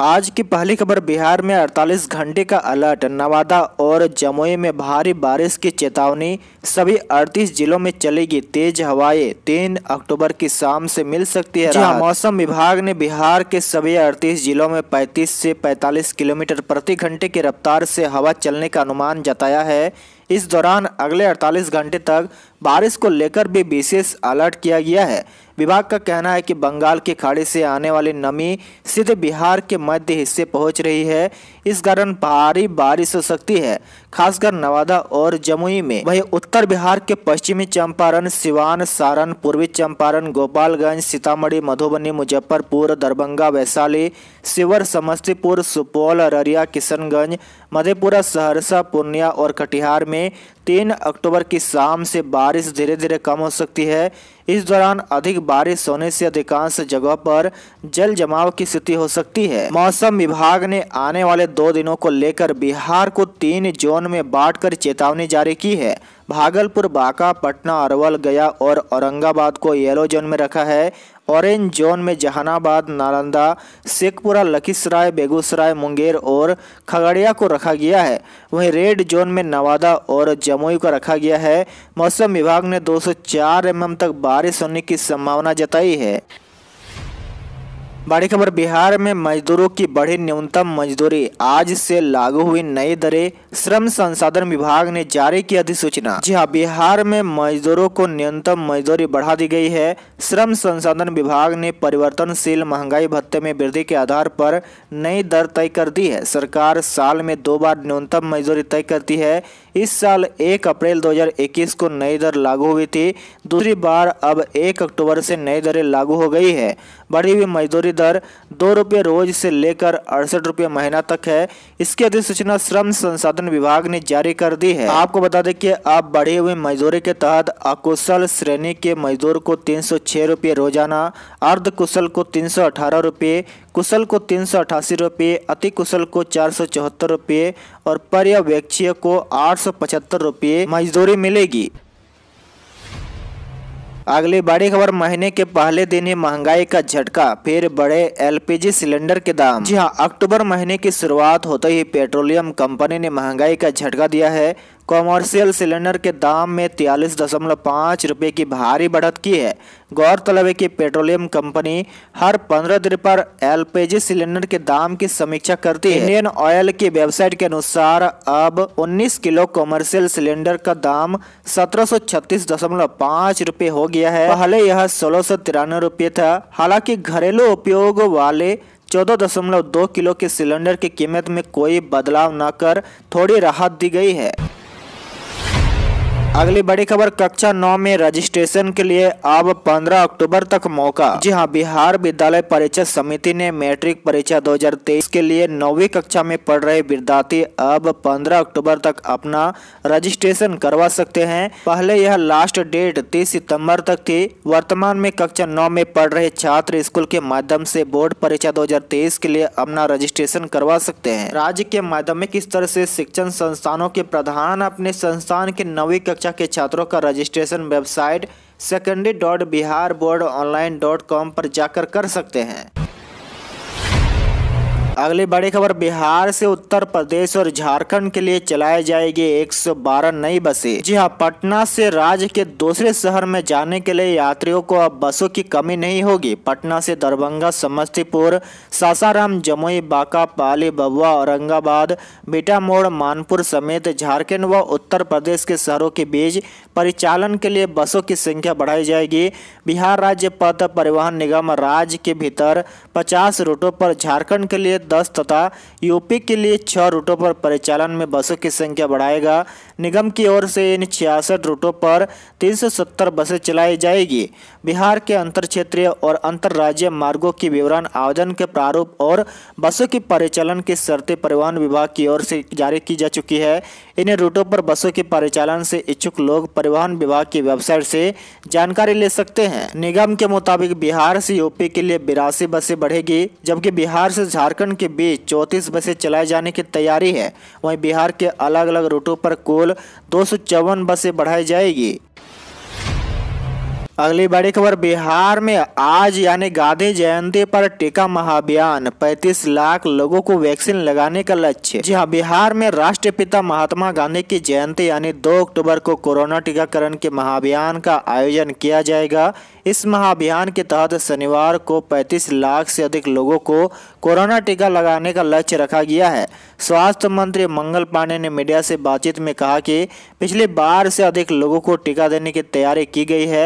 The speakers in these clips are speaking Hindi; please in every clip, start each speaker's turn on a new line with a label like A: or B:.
A: आज की पहली खबर बिहार में 48 घंटे का अलर्ट नवादा और जमुई में भारी बारिश की चेतावनी सभी 38 जिलों में चलेगी तेज हवाएं 3 अक्टूबर की शाम से मिल सकती है हाँ। मौसम विभाग ने बिहार के सभी 38 जिलों में 35 से 45 किलोमीटर प्रति घंटे की रफ्तार से हवा चलने का अनुमान जताया है इस दौरान अगले अड़तालीस घंटे तक बारिश को लेकर भी विशेष अलर्ट किया गया है विभाग का कहना है कि बंगाल के खाड़ी से आने वाली नमी सीधे बिहार के मध्य हिस्से पहुंच रही है इस कारण भारी बारिश हो सकती है खासकर नवादा और जमुई में वही उत्तर बिहार के पश्चिमी चंपारण सिवान सारण पूर्वी चंपारण गोपालगंज सीतामढ़ी मधुबनी मुजफ्फरपुर दरभंगा वैशाली शिवर समस्तीपुर सुपौल अररिया किशनगंज मधेपुरा सहरसा पूर्णिया और कटिहार में तीन अक्टूबर की शाम से बारिश धीरे धीरे कम हो सकती है इस दौरान अधिक बारिश होने से अधिकांश जगह पर जल जमाव की स्थिति हो सकती है मौसम विभाग ने आने वाले दो दिनों को लेकर बिहार को तीन जोन में बांटकर चेतावनी जारी की है भागलपुर बांका पटना अरवल गया और औरंगाबाद को येलो जोन में रखा है ऑरेंज जोन में जहानाबाद नालंदा शेखपुरा लखीसराय बेगूसराय मुंगेर और खगड़िया को रखा गया है वहीं रेड जोन में नवादा और जमुई को रखा गया है मौसम विभाग ने 204 सौ mm तक बारिश होने की संभावना जताई है बड़ी खबर बिहार में मजदूरों की बढ़ी न्यूनतम मजदूरी आज से लागू हुई नई दरें श्रम संसाधन विभाग ने जारी की अधिसूचना जी हाँ बिहार में मजदूरों को न्यूनतम मजदूरी बढ़ा दी गई है श्रम संसाधन विभाग ने परिवर्तनशील महंगाई भत्ते में वृद्धि के आधार पर नई दर तय कर दी है सरकार साल में दो बार न्यूनतम मजदूरी तय करती है इस साल 1 अप्रैल 2021 को नई दर लागू हुई थी दूसरी बार अब 1 अक्टूबर से नई दरें लागू हो गई है बढ़ी हुई मजदूरी दर दो रुपये रोज से लेकर अड़सठ रुपये महीना तक है इसकी अधिसूचना श्रम संसाधन विभाग ने जारी कर दी है आपको बता दें कि अब बढ़ी हुई मजदूरी के तहत अकुशल श्रेणी के मजदूर को तीन सौ रुपये रोजाना अर्ध कुशल को तीन सौ रुपये कुशल को तीन सौ रुपये अति कुशल को चार सौ रुपये और पर्यवेक्षीय को आठ सौ पचहत्तर रुपये मजदूरी मिलेगी अगली बड़ी खबर महीने के पहले दिन ही महंगाई का झटका फिर बड़े एलपीजी सिलेंडर के दाम जी हाँ अक्टूबर महीने की शुरुआत होते ही पेट्रोलियम कंपनी ने महंगाई का झटका दिया है कॉमर्शियल सिलेंडर के दाम में तियालीस दशमलव पाँच रुपये की भारी बढ़त की है गौरतलब है कि पेट्रोलियम कंपनी हर पंद्रह दिन पर एलपीजी सिलेंडर के दाम की समीक्षा करती है इंडियन ऑयल की वेबसाइट के अनुसार अब 19 किलो कॉमर्शियल सिलेंडर का दाम सत्रह सौ छत्तीस दशमलव पाँच हो गया है पहले यह सोलह सौ तिरानवे रुपये था हालांकि घरेलू उपयोग वाले चौदह दशमलव दो किलो के सिलेंडर की कीमत में कोई बदलाव न कर थोड़ी राहत दी गई है अगली बड़ी खबर कक्षा नौ में रजिस्ट्रेशन के लिए अब 15 अक्टूबर तक मौका जी हाँ बिहार विद्यालय परीक्षा समिति ने मैट्रिक परीक्षा 2023 के लिए नौवीं कक्षा में पढ़ रहे विद्यार्थी अब 15 अक्टूबर तक अपना रजिस्ट्रेशन करवा सकते हैं पहले यह लास्ट डेट 30 सितंबर तक थी वर्तमान में कक्षा नौ में पढ़ रहे छात्र स्कूल के माध्यम से बोर्ड परीक्षा 2023 के लिए अपना रजिस्ट्रेशन करवा सकते हैं राज्य के माध्यमिक स्तर से शिक्षण संस्थानों के प्रधान अपने संस्थान के नवी कक्षा कक्षा के छात्रों का registration website secondary dot Bihar board online dot com पर जाकर कर सकते हैं अगली बड़ी खबर बिहार से उत्तर प्रदेश और झारखंड के लिए चलाए जाएगी 112 नई बसें जी हाँ पटना से राज्य के दूसरे शहर में जाने के लिए यात्रियों को अब बसों की कमी नहीं होगी पटना से दरभंगा समस्तीपुर सासाराम जमुई बांका पाली बबुआ औरंगाबाद बिटामोड़ मानपुर समेत झारखंड व उत्तर प्रदेश के शहरों के बीच परिचालन के लिए बसों की संख्या बढ़ाई जाएगी बिहार राज्य पथ परिवहन निगम राज्य के भीतर 50 रूटों पर झारखंड के लिए दस तथा यूपी के लिए छः रूटों पर परिचालन में बसों की संख्या बढ़ाएगा निगम की ओर से इन छियासठ रूटों पर तीन सौ सत्तर बसें चलाई जाएगी बिहार के अंतर क्षेत्रीय और राज्य मार्गों की विवरण आवेदन के प्रारूप और बसों के परिचालन की शर्तें परिवहन विभाग की ओर से जारी की जा चुकी है इन रूटों पर बसों के परिचालन से इच्छुक लोग परिवहन विभाग की वेबसाइट से जानकारी ले सकते हैं निगम के मुताबिक बिहार से यूपी के लिए बिरासी बसें बढ़ेगी जबकि बिहार से झारखंड के बीच चौंतीस बसें चलाए जाने की तैयारी है वहीं बिहार के अलग अलग रूटों पर कुल कुल दो बसें बढ़ाई जाएगी अगली बड़ी खबर बिहार में आज यानी गांधी जयंती पर टीका महाभियान 35 लाख लोगों को वैक्सीन लगाने का लक्ष्य जी हाँ बिहार में राष्ट्रपिता महात्मा गांधी की जयंती यानी 2 अक्टूबर को कोरोना टीकाकरण के महाभियान का आयोजन किया जाएगा इस महाभियान के तहत शनिवार को 35 लाख से अधिक लोगों को कोरोना टीका लगाने का लक्ष्य रखा गया है स्वास्थ्य मंत्री मंगल पांडे ने मीडिया से बातचीत में कहा कि पिछले बार से अधिक लोगों को टीका देने की तैयारी की गई है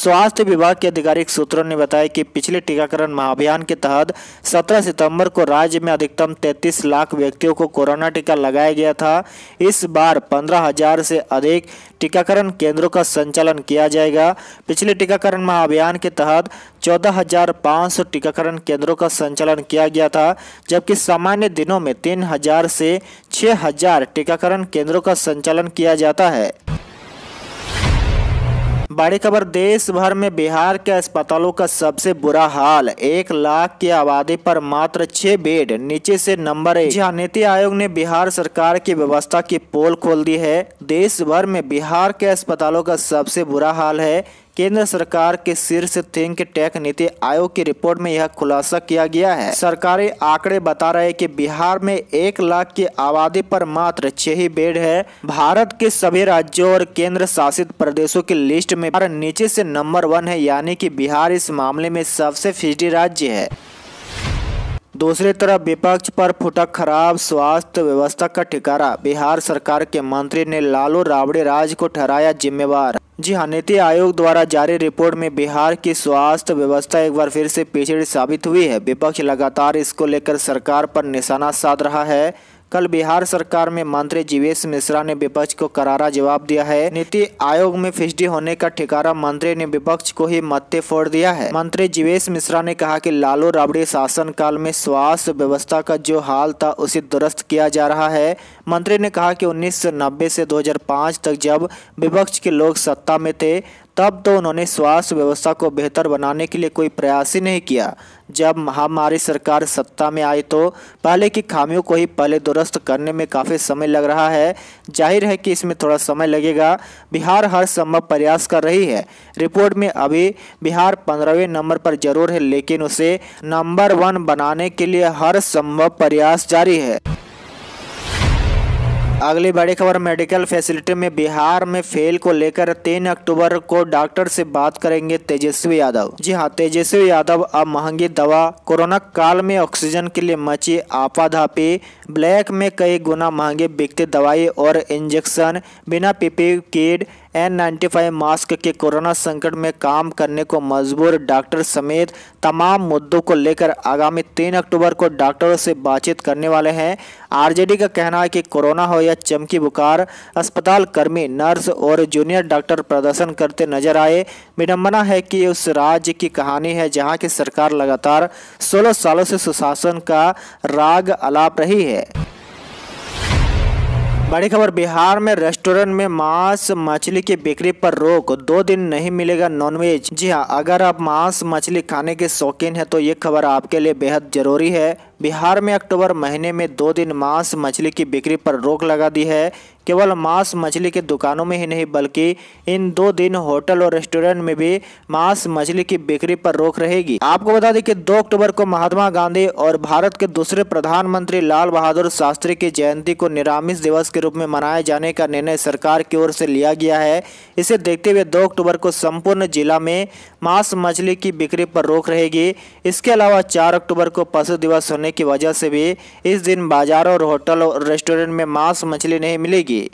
A: स्वास्थ्य विभाग के आधिकारिक सूत्रों ने बताया कि पिछले टीकाकरण महाअभियान के तहत 17 सितंबर को राज्य में अधिकतम 33 लाख व्यक्तियों को कोरोना टीका लगाया गया था इस बार पंद्रह हजार से अधिक टीकाकरण केंद्रों का संचालन किया जाएगा पिछले टीकाकरण महाअभियान के तहत चौदह टीकाकरण केंद्रों का संचालन किया गया था जबकि सामान्य दिनों में तीन हजार से छः हजार टीकाकरण केंद्रों का संचालन किया जाता है बड़ी खबर देश भर में बिहार के अस्पतालों का सबसे बुरा हाल एक लाख की आबादी पर मात्र छह बेड नीचे से नंबर एक जहाँ नीति आयोग ने बिहार सरकार की व्यवस्था की पोल खोल दी है देश भर में बिहार के अस्पतालों का सबसे बुरा हाल है केंद्र सरकार के शीर्ष थिंक टैक नीति आयोग की रिपोर्ट में यह खुलासा किया गया है सरकारी आंकड़े बता रहे कि बिहार में एक लाख की आबादी पर मात्र छह ही बेड है भारत के सभी राज्यों और केंद्र शासित प्रदेशों की लिस्ट में नीचे से नंबर वन है यानी कि बिहार इस मामले में सबसे फीसदी राज्य है दूसरी तरफ विपक्ष पर फुटक खराब स्वास्थ्य व्यवस्था का ठिकारा बिहार सरकार के मंत्री ने लालू राबड़ी राज को ठहराया जिम्मेवार जी हाँ नीति आयोग द्वारा जारी रिपोर्ट में बिहार की स्वास्थ्य व्यवस्था एक बार फिर से पिछड़ी साबित हुई है विपक्ष लगातार इसको लेकर सरकार पर निशाना साध रहा है कल बिहार सरकार में मंत्री जीवेश मिश्रा ने विपक्ष को करारा जवाब दिया है नीति आयोग में फिजडी होने का ठिकारा मंत्री ने विपक्ष को ही मत्ते फोड़ दिया है मंत्री जीवेश मिश्रा ने कहा कि लालू राबड़ी शासन काल में स्वास्थ्य व्यवस्था का जो हाल था उसे दुरुस्त किया जा रहा है मंत्री ने कहा कि 1990 से 2005 तक जब विपक्ष के लोग सत्ता में थे तब तो उन्होंने स्वास्थ्य व्यवस्था को बेहतर बनाने के लिए कोई प्रयास ही नहीं किया जब महामारी सरकार सत्ता में आई तो पहले की खामियों को ही पहले दुरुस्त करने में काफ़ी समय लग रहा है जाहिर है कि इसमें थोड़ा समय लगेगा बिहार हर संभव प्रयास कर रही है रिपोर्ट में अभी बिहार पंद्रहवें नंबर पर जरूर है लेकिन उसे नंबर वन बनाने के लिए हर संभव प्रयास जारी है अगली बड़ी खबर मेडिकल फैसिलिटी में बिहार में फेल को लेकर तीन अक्टूबर को डॉक्टर से बात करेंगे तेजस्वी यादव जी हाँ तेजस्वी यादव अब महंगी दवा कोरोना काल में ऑक्सीजन के लिए मची आपाधापी ब्लैक में कई गुना महंगे बिकते दवाई और इंजेक्शन बिना PP kit N ninety five mask के कोरोना संकट में काम करने को मजबूर डॉक्टर समेत तमाम मुद्दों को लेकर आगामी तीन अक्टूबर को डॉक्टरों से बातचीत करने वाले हैं आरजेडी का कहना है कि कोरोना हो या चमकी बुखार अस्पताल कर्मी नर्स और जूनियर डॉक्टर प्रदर्शन करते नजर आए विडम्बना है कि उस राज्य की कहानी है जहाँ की सरकार लगातार सोलह सालों से सुशासन का राग अलाप रही है बड़ी खबर बिहार में रेस्टोरेंट में मांस मछली की बिक्री पर रोक दो दिन नहीं मिलेगा नॉनवेज जी हाँ अगर आप मांस मछली खाने के शौकीन हैं तो ये खबर आपके लिए बेहद जरूरी है बिहार में अक्टूबर महीने में दो दिन मांस मछली की बिक्री पर रोक लगा दी है केवल मांस मछली के दुकानों में ही नहीं बल्कि इन दो दिन होटल और रेस्टोरेंट में भी मांस मछली की बिक्री पर रोक रहेगी आपको बता दें कि 2 अक्टूबर को महात्मा गांधी और भारत के दूसरे प्रधानमंत्री लाल बहादुर शास्त्री की जयंती को निरामिष दिवस के रूप में मनाए जाने का निर्णय सरकार की ओर से लिया गया है इसे देखते हुए दो अक्टूबर को संपूर्ण जिला में मांस मछली की बिक्री पर रोक रहेगी इसके अलावा चार अक्टूबर को पशु दिवस होने की वजह से भी इस दिन बाजार और होटल और रेस्टोरेंट में मांस मछली नहीं मिलेगी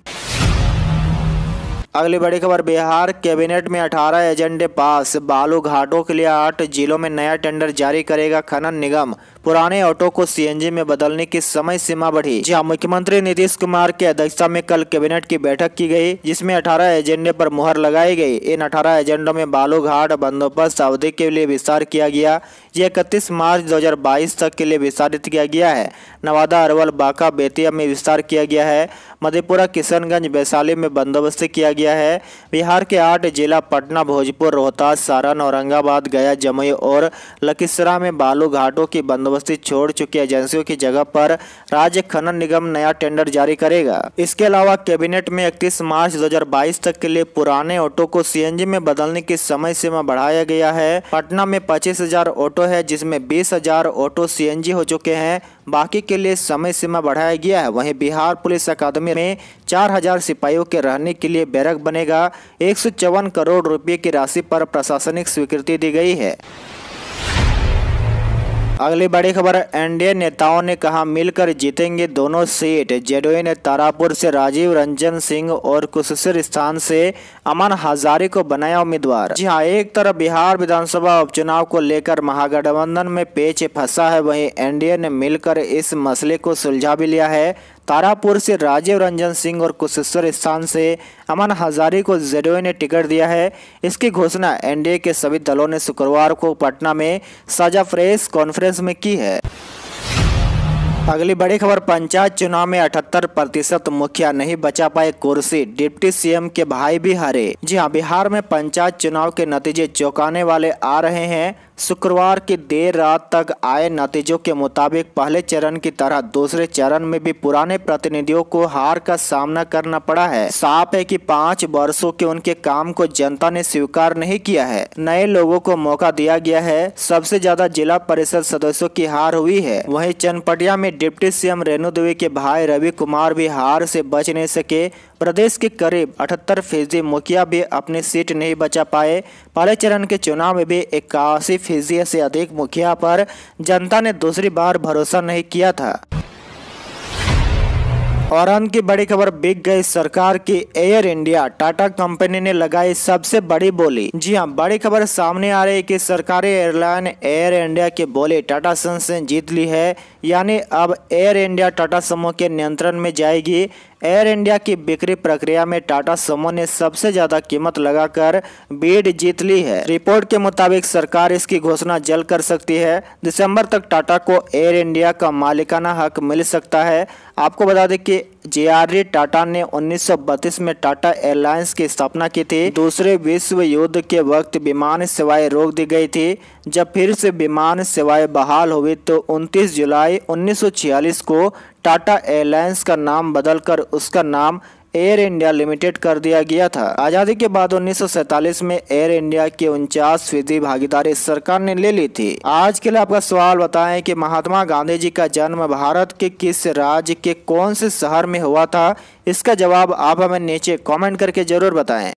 A: अगली बड़ी खबर बिहार कैबिनेट में 18 एजेंडे पास बालू घाटों के लिए आठ जिलों में नया टेंडर जारी करेगा खनन निगम पुराने ऑटो को सीएनजी में बदलने की समय सीमा बढ़ी जहां मुख्यमंत्री नीतीश कुमार की अध्यक्षता में कल कैबिनेट की बैठक की गई जिसमें 18 एजेंडे पर मुहर लगाई गई इन 18 एजेंडों में बालू घाट बंदोबस्त अवधि के लिए विस्तार किया गया यह इकतीस मार्च दो तक के लिए विस्तारित किया गया है नवादा अरवल बांका बेतिया में विस्तार किया गया है मधेपुरा किशनगंज वैशाली में बंदोबस्त किया गया है बिहार के आठ जिला पटना भोजपुर रोहतास सारण औरंगाबाद गया जमुई और लखीसरा में बालू घाटों की बंदोबस्त बस्ती छोड़ चुकी एजेंसियों की जगह पर राज्य खनन निगम नया टेंडर जारी करेगा इसके अलावा कैबिनेट में इकतीस मार्च 2022 तक के लिए पुराने ऑटो को सीएनजी में बदलने की समय सीमा बढ़ाया गया है पटना में पच्चीस ऑटो है जिसमे बीस ऑटो सी हो चुके हैं बाकी के लिए समय सीमा बढ़ाया गया है वहीं बिहार पुलिस अकादमी में 4000 सिपाहियों के रहने के लिए बैरक बनेगा एक करोड़ रुपए की राशि पर प्रशासनिक स्वीकृति दी गई है अगली बड़ी खबर एनडीए नेताओं ने कहा मिलकर जीतेंगे दोनों सीट जेडीयू ने तारापुर से राजीव रंजन सिंह और कुशेश्वर स्थान से अमन हजारी को बनाया उम्मीदवार जी हाँ एक तरफ बिहार विधानसभा उपचुनाव को लेकर महागठबंधन में पेच फंसा है वहीं एनडीए ने मिलकर इस मसले को सुलझा भी लिया है तारापुर से राजीव रंजन सिंह और कुशेश्वर स्थान से अमन हजारी को जेडीयू ने टिकट दिया है इसकी घोषणा एनडीए के सभी दलों ने शुक्रवार को पटना में साझा प्रेस कॉन्फ्रेंस में की है अगली बड़ी खबर पंचायत चुनाव में 78 प्रतिशत मुखिया नहीं बचा पाए कुर्सी डिप्टी सीएम के भाई भी हारे जी हाँ बिहार में पंचायत चुनाव के नतीजे चौंकाने वाले आ रहे हैं शुक्रवार की देर रात तक आए नतीजों के मुताबिक पहले चरण की तरह दूसरे चरण में भी पुराने प्रतिनिधियों को हार का सामना करना पड़ा है साफ है कि पाँच वर्षों के उनके काम को जनता ने स्वीकार नहीं किया है नए लोगों को मौका दिया गया है सबसे ज्यादा जिला परिषद सदस्यों की हार हुई है वही चनपटिया में डिप्टी सीएम रेणु देवी के भाई रवि कुमार भी हार से बच नहीं सके प्रदेश के करीब अठहत्तर फीसदी मुखिया भी अपनी सीट नहीं बचा पाए पहले चरण के चुनाव में भी इक्यासी फीसदी से अधिक मुखिया पर जनता ने दूसरी बार भरोसा नहीं किया था और अंत की बड़ी खबर बिक गई सरकार की एयर इंडिया टाटा कंपनी ने लगाई सबसे बड़ी बोली जी हाँ बड़ी खबर सामने आ रही है कि सरकारी एयरलाइन एयर इंडिया की बोली टाटा सन्स ने जीत ली है यानी अब एयर इंडिया टाटा समूह के नियंत्रण में जाएगी एयर इंडिया की बिक्री प्रक्रिया में टाटा समूह ने सबसे ज्यादा कीमत लगाकर बीड जीत ली है रिपोर्ट के मुताबिक सरकार इसकी घोषणा जल्द कर सकती है दिसंबर तक टाटा को एयर इंडिया का मालिकाना हक मिल सकता है आपको बता दें कि जे टाटा ने उन्नीस में टाटा एयरलाइंस की स्थापना की थी दूसरे विश्व युद्ध के वक्त विमान सेवाएं रोक दी गई थी जब फिर से विमान सेवाएं बहाल हुई तो 29 जुलाई 1946 को टाटा एयरलाइंस का नाम बदलकर उसका नाम एयर इंडिया लिमिटेड कर दिया गया था आजादी के बाद उन्नीस में एयर इंडिया की उनचास फीसदी भागीदारी सरकार ने ले ली थी आज के लिए आपका सवाल बताएं कि महात्मा गांधी जी का जन्म भारत के किस राज्य के कौन से शहर में हुआ था इसका जवाब आप हमें नीचे कमेंट करके जरूर बताएं